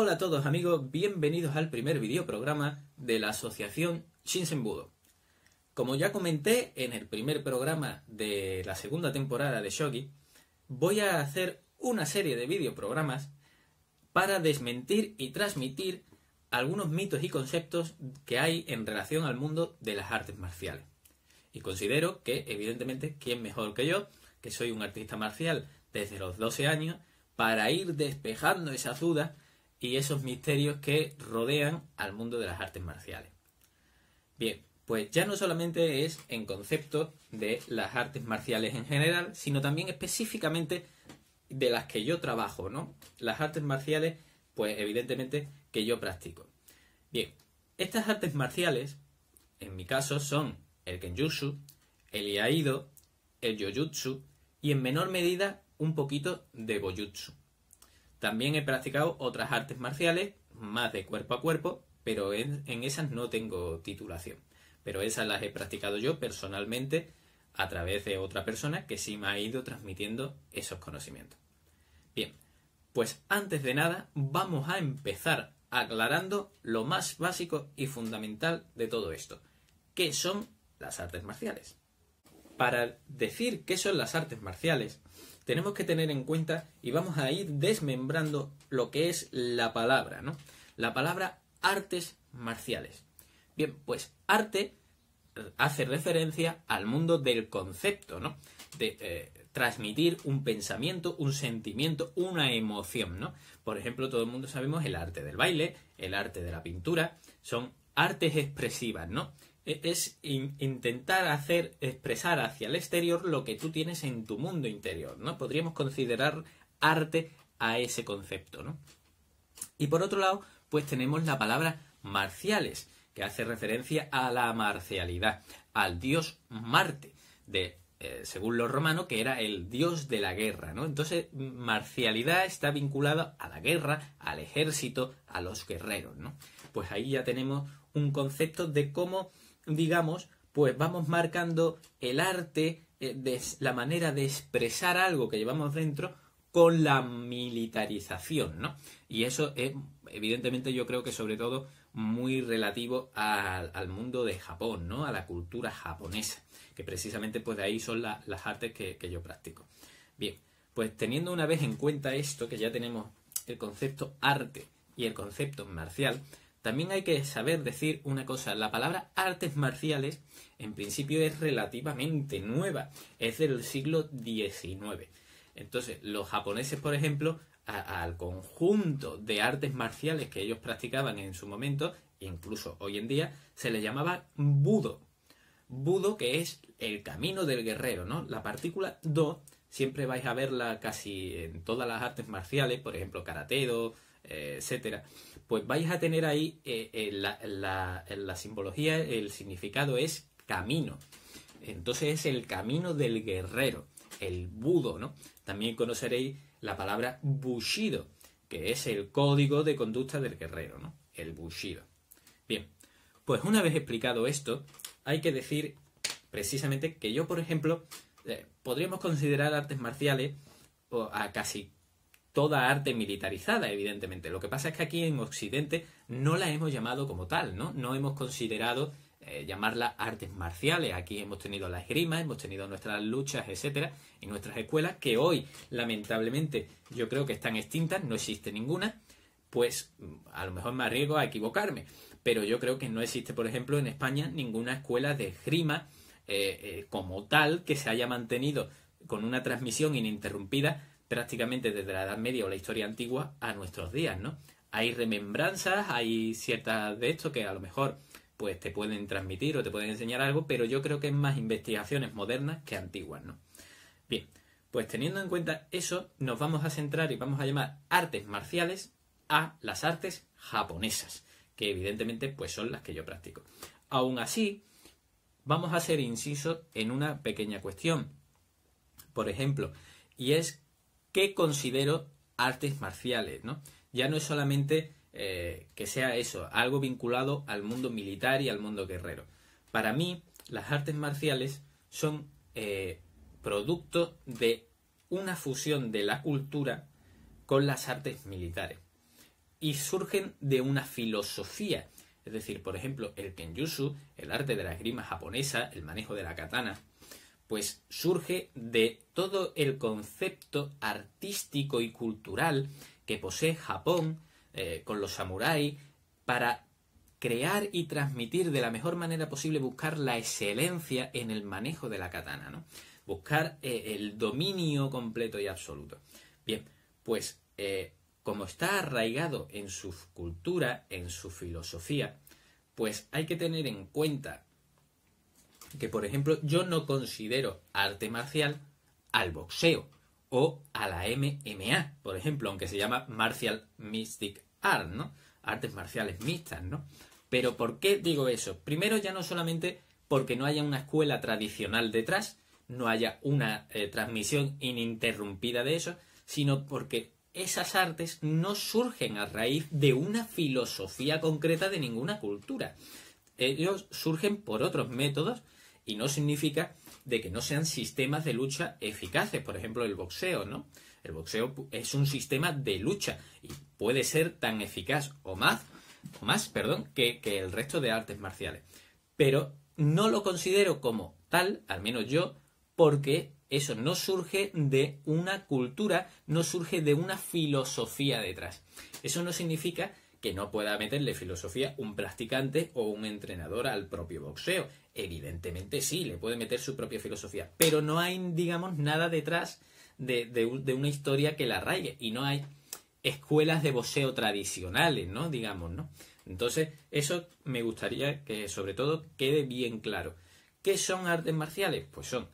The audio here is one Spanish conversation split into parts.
Hola a todos amigos, bienvenidos al primer videoprograma de la asociación Shinsenbudo. Como ya comenté en el primer programa de la segunda temporada de Shogi, voy a hacer una serie de videoprogramas para desmentir y transmitir algunos mitos y conceptos que hay en relación al mundo de las artes marciales. Y considero que, evidentemente, ¿quién mejor que yo, que soy un artista marcial desde los 12 años, para ir despejando esas dudas y esos misterios que rodean al mundo de las artes marciales. Bien, pues ya no solamente es en concepto de las artes marciales en general, sino también específicamente de las que yo trabajo, ¿no? Las artes marciales, pues evidentemente que yo practico. Bien, estas artes marciales, en mi caso, son el kenjutsu, el iaido, el yojutsu y en menor medida un poquito de Boyutsu. También he practicado otras artes marciales, más de cuerpo a cuerpo, pero en, esas no tengo titulación. Pero esas las he practicado yo personalmente a través de otra persona que sí me ha ido transmitiendo esos conocimientos. Bien, pues antes de nada vamos a empezar aclarando lo más básico y fundamental de todo esto, ¿Qué son las artes marciales. Para decir qué son las artes marciales, tenemos que tener en cuenta y vamos a ir desmembrando lo que es la palabra, ¿no? La palabra artes marciales. Bien, pues arte eh, hace referencia al mundo del concepto, ¿no? De eh, transmitir un pensamiento, un sentimiento, una emoción, ¿no? Por ejemplo, todo el mundo sabemos el arte del baile, el arte de la pintura, son artes expresivas, ¿no? E-, es intentar hacer expresar hacia el exterior lo que tú tienes en tu mundo interior, ¿no? Podríamos considerar arte a ese concepto, ¿no? Y por otro lado, pues tenemos la palabra marciales, que hace referencia a la marcialidad, al dios Marte, de, eh, según los romanos, que era el dios de la guerra, ¿no? Entonces, marcialidad está vinculada a la guerra, al ejército, a los guerreros, ¿no? Pues ahí ya tenemos un concepto de cómo digamos, pues vamos marcando el arte, eh, la manera de expresar algo que llevamos dentro con la militarización, ¿no? Y eso es, evidentemente, yo creo que sobre todo muy relativo al, mundo de Japón, ¿no? A la cultura japonesa, que precisamente pues de ahí son las artes que yo practico. Bien, pues teniendo una vez en cuenta esto, que ya tenemos el concepto arte y el concepto marcial, también hay que saber decir una cosa, la palabra artes marciales en principio es relativamente nueva, es del siglo XIX. Entonces, los japoneses, por ejemplo, al conjunto de artes marciales que ellos practicaban en su momento, incluso hoy en día, se les llamaba budo. Budo que es el camino del guerrero, ¿no? La partícula do siempre vais a verla casi en todas las artes marciales, por ejemplo, karate etcétera, pues vais a tener ahí eh, la, simbología, el significado es camino. Entonces es el camino del guerrero, el budo, ¿no? También conoceréis la palabra bushido, que es el código de conducta del guerrero, ¿no? El bushido. Bien, pues una vez explicado esto, hay que decir precisamente que yo, por ejemplo, eh, podríamos considerar artes marciales a casi toda arte militarizada, evidentemente. Lo que pasa es que aquí en Occidente no la hemos llamado como tal, ¿no? No hemos considerado eh, llamarla artes marciales. Aquí hemos tenido las grimas, hemos tenido nuestras luchas, etcétera, y nuestras escuelas, que hoy, lamentablemente, yo creo que están extintas, no existe ninguna. Pues a lo mejor me arriesgo a equivocarme, pero yo creo que no existe, por ejemplo, en España ninguna escuela de grima eh, eh, como tal que se haya mantenido con una transmisión ininterrumpida prácticamente desde la Edad Media o la historia antigua a nuestros días, ¿no? Hay remembranzas, hay ciertas de esto que a lo mejor pues te pueden transmitir o te pueden enseñar algo, pero yo creo que es más investigaciones modernas que antiguas, Bien, pues teniendo en cuenta eso, nos vamos a centrar y vamos a llamar artes marciales a las artes japonesas, que evidentemente pues son las que yo practico. Aún así, vamos a hacer inciso en una pequeña cuestión. Por ejemplo, y es ¿Qué considero artes marciales, ¿no? Ya no es solamente eh, que sea eso, algo vinculado al mundo militar y al mundo guerrero. Para mí, las artes marciales son eh, producto de una fusión de la cultura con las artes militares. Y surgen de una filosofía. Es decir, por ejemplo, el kenjutsu, el arte de la esgrima japonesa, el manejo de la katana, pues surge de todo el concepto artístico y cultural que posee Japón eh, con los samuráis para crear y transmitir de la mejor manera posible, buscar la excelencia en el manejo de la katana, ¿no? buscar eh, el dominio completo y absoluto. Bien, pues eh, como está arraigado en su cultura, en su filosofía, pues hay que tener en cuenta que, por ejemplo, yo no considero arte marcial al boxeo o a la MMA, por ejemplo, aunque se llama Martial Mystic Art, ¿no? Artes marciales mixtas, ¿no? Pero ¿por qué digo eso? Primero, ya no solamente porque no haya una escuela tradicional detrás, no haya una eh, transmisión ininterrumpida de eso, sino porque esas artes no surgen a raíz de una filosofía concreta de ninguna cultura. Ellos surgen por otros métodos y no significa de que no sean sistemas de lucha eficaces, por ejemplo el boxeo, ¿no? El boxeo es un sistema de lucha y puede ser tan eficaz o más, o más perdón, que, que el resto de artes marciales. Pero no lo considero como tal, al menos yo, porque eso no surge de una cultura, no surge de una filosofía detrás. Eso no significa que no pueda meterle filosofía un practicante o un entrenador al propio boxeo. Evidentemente sí, le puede meter su propia filosofía, pero no hay, digamos, nada detrás de, una historia que la raye. y no hay escuelas de boxeo tradicionales, ¿no? Digamos, ¿no? Entonces, eso me gustaría que sobre todo quede bien claro. ¿Qué son artes marciales? Pues son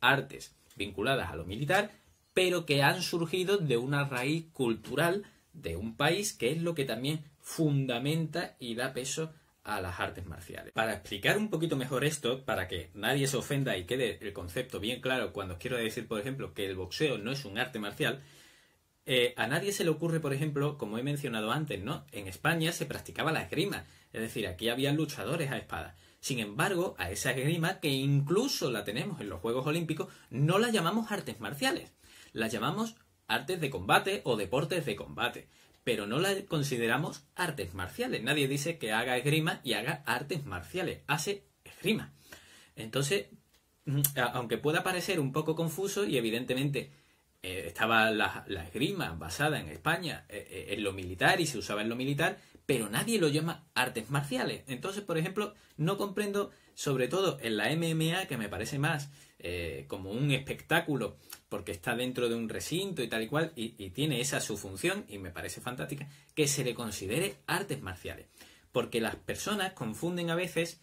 artes vinculadas a lo militar, pero que han surgido de una raíz cultural de un país, que es lo que también fundamenta y da peso a las artes marciales. Para explicar un poquito mejor esto, para que nadie se ofenda y quede el concepto bien claro cuando quiero decir, por ejemplo, que el boxeo no es un arte marcial, eh, a nadie se le ocurre, por ejemplo, como he mencionado antes, ¿no? En España se practicaba la esgrima, es decir, aquí había luchadores a espada. Sin embargo, a esa esgrima, que incluso la tenemos en los Juegos Olímpicos, no la llamamos artes marciales, la llamamos artes de combate o deportes de combate, pero no las consideramos artes marciales. Nadie dice que haga esgrima y haga artes marciales, hace esgrima. Entonces, mm, aunque pueda parecer un poco confuso y evidentemente eh, estaba la, esgrima basada en España eh, eh, en lo militar y se usaba en lo militar, pero nadie lo llama artes marciales. Entonces, por ejemplo, no comprendo, sobre todo en la MMA, que me parece más eh, como un espectáculo, porque está dentro de un recinto y tal y cual, y, tiene esa su función, y me parece fantástica, que se le considere artes marciales. Porque las personas confunden a veces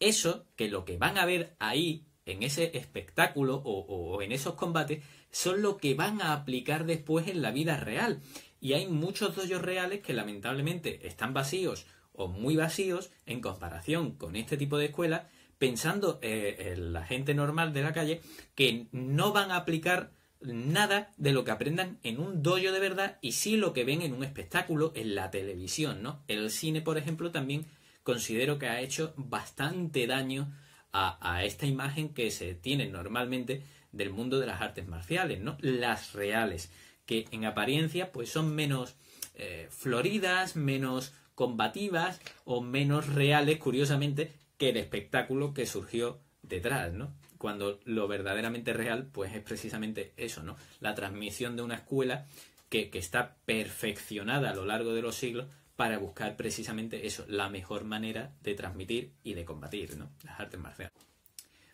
eso, que lo que van a ver ahí, en ese espectáculo o, en esos combates, son lo que van a aplicar después en la vida real. Y hay muchos doyos reales que lamentablemente están vacíos o muy vacíos en comparación con este tipo de escuelas pensando eh, en la gente normal de la calle que no van a aplicar nada de lo que aprendan en un dojo de verdad y sí lo que ven en un espectáculo en la televisión, ¿no? El cine, por ejemplo, también considero que ha hecho bastante daño a, esta imagen que se tiene normalmente del mundo de las artes marciales, ¿no? Las reales, que en apariencia pues son menos eh, floridas, menos combativas o menos reales, curiosamente, que el espectáculo que surgió detrás, ¿no? Cuando lo verdaderamente real, pues es precisamente eso, ¿no? La transmisión de una escuela que, está perfeccionada a lo largo de los siglos para buscar precisamente eso, la mejor manera de transmitir y de combatir, ¿no? Las artes marciales.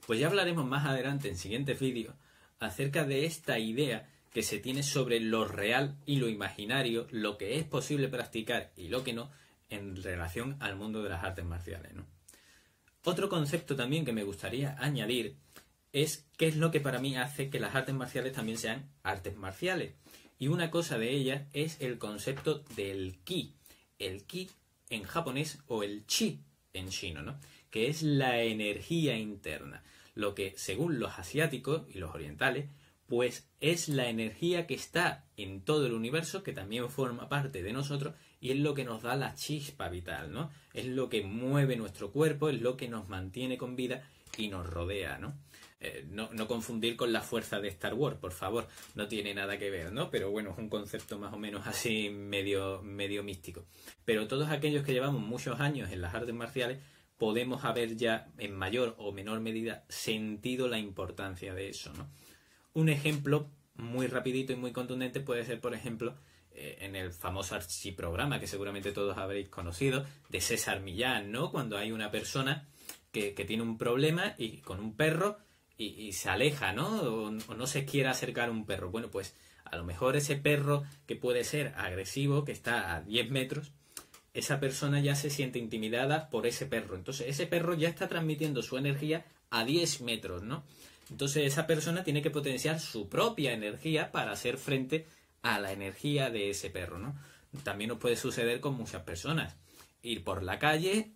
Pues ya hablaremos más adelante en siguientes vídeos acerca de esta idea que se tiene sobre lo real y lo imaginario, lo que es posible practicar y lo que no, en relación al mundo de las artes marciales, ¿no? Otro concepto también que me gustaría añadir es qué es lo que para mí hace que las artes marciales también sean artes marciales. Y una cosa de ellas es el concepto del ki. El ki en japonés o el chi en chino, ¿no? Que es la energía interna. Lo que, según los asiáticos y los orientales, pues es la energía que está en todo el universo, que también forma parte de nosotros, y es lo que nos da la chispa vital, ¿no? Es lo que mueve nuestro cuerpo, es lo que nos mantiene con vida y nos rodea, eh, ¿no? no, confundir con la fuerza de Star Wars, por favor, no tiene nada que ver, ¿no? Pero bueno, es un concepto más o menos así medio, medio místico. Pero todos aquellos que llevamos muchos años en las artes marciales podemos haber ya en mayor o menor medida sentido la importancia de eso, ¿no? Un ejemplo muy rapidito y muy contundente puede ser, por ejemplo, eh, en el famoso archiprograma que seguramente todos habréis conocido, de César Millán, ¿no? Cuando hay una persona que, tiene un problema y con un perro y, se aleja, ¿no? O, no se quiere acercar a un perro. Bueno, pues a lo mejor ese perro que puede ser agresivo, que está a 10 metros, esa persona ya se siente intimidada por ese perro. Entonces ese perro ya está transmitiendo su energía a 10 metros, ¿no? Entonces esa persona tiene que potenciar su propia energía para hacer frente a la energía de ese perro, ¿no? También nos puede suceder con muchas personas. Ir por la calle,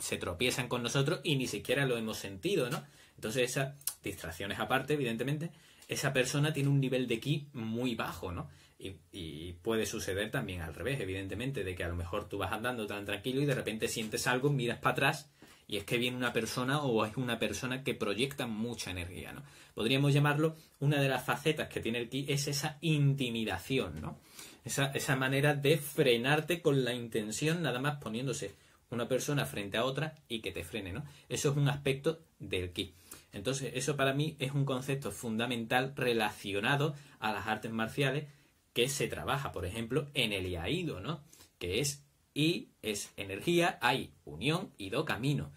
se tropiezan con nosotros y ni siquiera lo hemos sentido, ¿no? Entonces, esas distracciones aparte, evidentemente, esa persona tiene un nivel de ki muy bajo, ¿no? Y, y, puede suceder también al revés, evidentemente, de que a lo mejor tú vas andando tan tranquilo y de repente sientes algo, miras para atrás y es que viene una persona o es una persona que proyecta mucha energía, ¿no? Podríamos llamarlo una de las facetas que tiene el ki es esa intimidación, ¿no? Esa, manera de frenarte con la intención nada más poniéndose una persona frente a otra y que te frene, ¿no? Eso es un aspecto del ki. Entonces, eso para mí es un concepto fundamental relacionado a las artes marciales que se trabaja, por ejemplo, en el Iaido, ¿no? Que es y es energía, hay unión y do camino.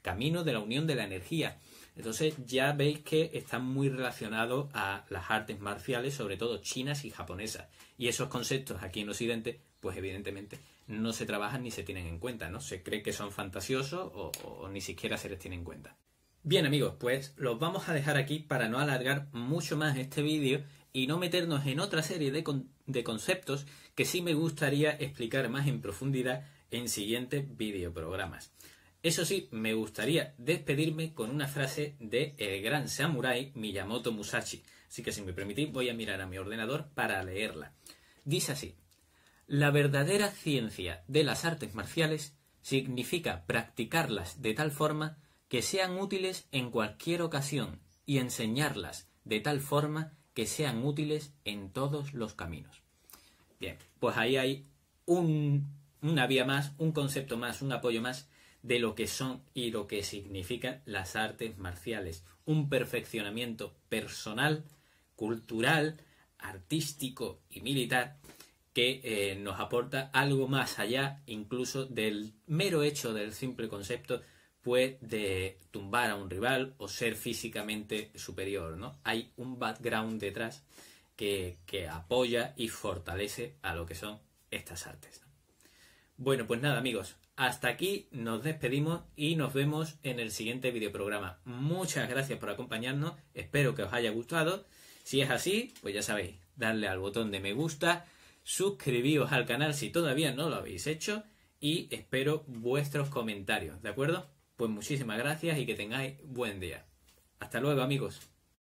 Camino de la unión de la energía. Entonces ya veis que están muy relacionados a las artes marciales, sobre todo chinas y japonesas. Y esos conceptos aquí en Occidente, pues evidentemente no se trabajan ni se tienen en cuenta, ¿no? Se cree que son fantasiosos o, ni siquiera se les tiene en cuenta. Bien amigos, pues los vamos a dejar aquí para no alargar mucho más este vídeo y no meternos en otra serie de, de conceptos que sí me gustaría explicar más en profundidad en siguientes programas. Eso sí, me gustaría despedirme con una frase de el gran samurái Miyamoto Musashi. Así que si me permitís voy a mirar a mi ordenador para leerla. Dice así, la verdadera ciencia de las artes marciales significa practicarlas de tal forma que sean útiles en cualquier ocasión y enseñarlas de tal forma que sean útiles en todos los caminos. Bien, pues ahí hay un, una vía más, un concepto más, un apoyo más de lo que son y lo que significan las artes marciales. Un perfeccionamiento personal, cultural, artístico y militar que eh, nos aporta algo más allá incluso del mero hecho del simple concepto pues de tumbar a un rival o ser físicamente superior, ¿no? Hay un background detrás que, apoya y fortalece a lo que son estas artes. Bueno, pues nada amigos, hasta aquí nos despedimos y nos vemos en el siguiente videoprograma. Muchas gracias por acompañarnos, espero que os haya gustado. Si es así, pues ya sabéis, darle al botón de me gusta, suscribíos al canal si todavía no lo habéis hecho y espero vuestros comentarios, ¿de acuerdo? Pues muchísimas gracias y que tengáis buen día. Hasta luego amigos.